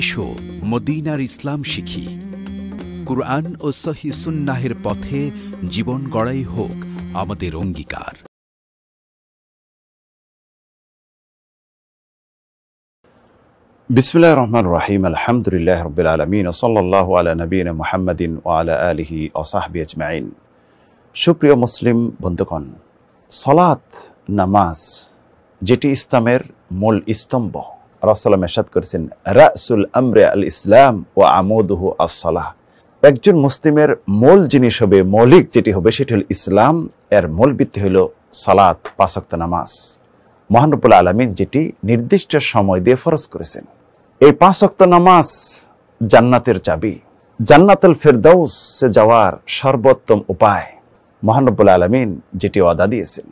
এসো মদিনার ইসলাম শিখি কুরআন ও সহি সুন্নাহের পথে জীবন গড়াই হোক আমাদের অঙ্গীকার বিসমিল্লাহ রহমান রাহিম আলহামদুলিল্লাহ রবিল আলমিন ওসল্লাহ আলা নবীন মোহাম্মদিন ও আলা আলহি ওসাহাবি আজমাইন সুপ্রিয় মুসলিম বন্ধুগণ সলাত নামাজ যেটি ইসলামের মূল স্তম্ভ রসালাম এরশাদ করেছেন রাসুল আমরে আল ইসলাম ও আমোদহু আসলাহ একজন মুসলিমের মূল জিনিস হবে মৌলিক যেটি হবে সেটি হল ইসলাম এর মূল ভিত্তি হল সালাত পাশক্ত নামাজ মহানবুল আলমিন যেটি নির্দিষ্ট সময় দিয়ে ফরজ করেছেন এই পাঁচক্ত নামাজ জান্নাতের চাবি জান্নাতুল ফেরদৌস যাওয়ার সর্বোত্তম উপায় মহানবুল আলমিন যেটি অদা দিয়েছেন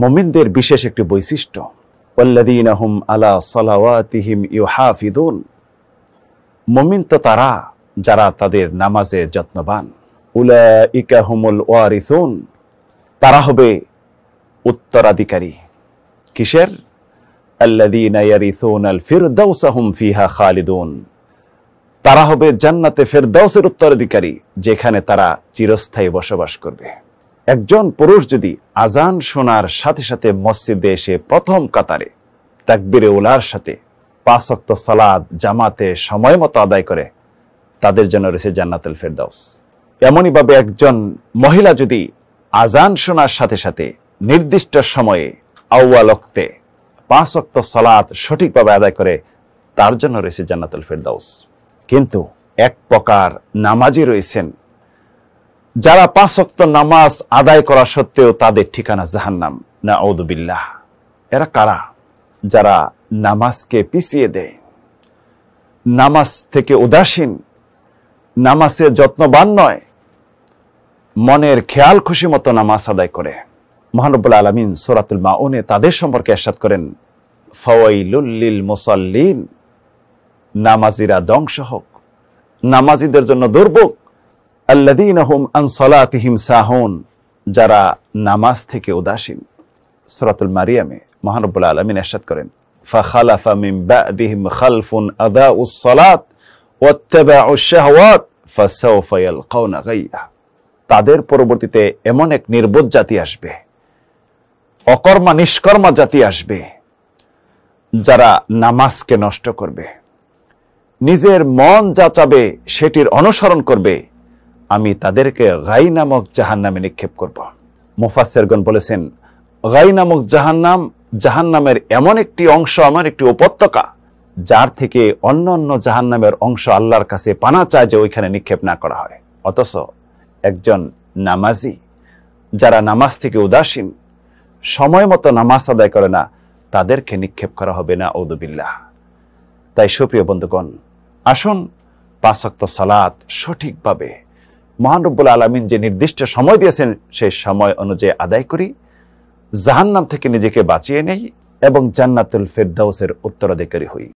মমিনদের বিশেষ একটি বৈশিষ্ট্য ওল্লাদিনহম আলা সলাওয়াতিহিম ইউহাফিদুন মমিন তো তারা যারা তাদের নামাজে যত্নবান উলা ইকাহুমুল ওয়ারিথুন তারা হবে উত্তরাধিকারী কিসের তারা হবে জান্নাতে ফেরদাউসের উত্তরাধিকারী যেখানে তারা চিরস্থায়ী বসবাস করবে একজন পুরুষ যদি আজান শোনার সাথে সাথে মসজিদে এসে প্রথম কাতারে তাকবিরে ওলার সাথে পাঁচক্ত সালাদ জামাতে সময় মতো আদায় করে তাদের জন্য রয়েছে জান্নাতুল ফেরদাউস এমনইভাবে একজন মহিলা যদি আজান শোনার সাথে সাথে নির্দিষ্ট সময়ে আউ্য়ালক্তে পাঁচক্ত সালাদ সঠিকভাবে আদায় করে তার জন্য রয়েছে জান্নাতুল ফেরদাউস কিন্তু এক প্রকার নামাজি রয়েছেন যারা পাঁচ অক্ত নামাজ আদায় করা সত্ত্বেও তাদের ঠিকানা জাহান্নাম না বিল্লাহ এরা কারা যারা নামাজকে পিছিয়ে দেয় নামাজ থেকে উদাসীন নামাজে যত্নবান নয় মনের খেয়াল খুশি মতো নামাজ আদায় করে মহানবুল আলমিন সোরাতুল উনে তাদের সম্পর্কে এসাদ করেন ফওয়াইলুল্লিল মুসল্লিন নামাজিরা ধ্বংস হোক নামাজিদের জন্য দুর্ভোগ আল্লাদিনহম আনসলাতিহিম সাহন যারা নামাজ থেকে উদাসীন সরাতুল মারিয়ামে মহানবুল আলমিন এরশাদ করেন তাদের পরবর্তীতে এমন এক নির্বোধ জাতি আসবে অকর্মা নিষ্কর্মা জাতি আসবে যারা নামাজকে নষ্ট করবে নিজের মন যা চাবে সেটির অনুসরণ করবে আমি তাদেরকে গাই নামক জাহান নামে নিক্ষেপ করব মুফাসেরগণ বলেছেন গাই নামক জাহান্নাম জাহান্নামের এমন একটি অংশ আমার একটি উপত্যকা যার থেকে অন্য অন্য জাহান্নামের অংশ আল্লাহর কাছে পানা চায় যে ওইখানে নিক্ষেপ না করা হয় অথচ একজন নামাজি যারা নামাজ থেকে উদাসীন সময় মতো নামাজ আদায় করে না তাদেরকে নিক্ষেপ করা হবে না ওদুবিল্লাহ তাই সুপ্রিয় বন্ধুগণ আসুন পাঁচক্ত সালাত সঠিকভাবে মহানরব্বুল আলমিন যে নির্দিষ্ট সময় দিয়েছেন সেই সময় অনুযায়ী আদায় করি জাহান্নাম থেকে নিজেকে বাঁচিয়ে নেই এবং জান্নাতুল ফেরদাউসের উত্তরাধিকারী হই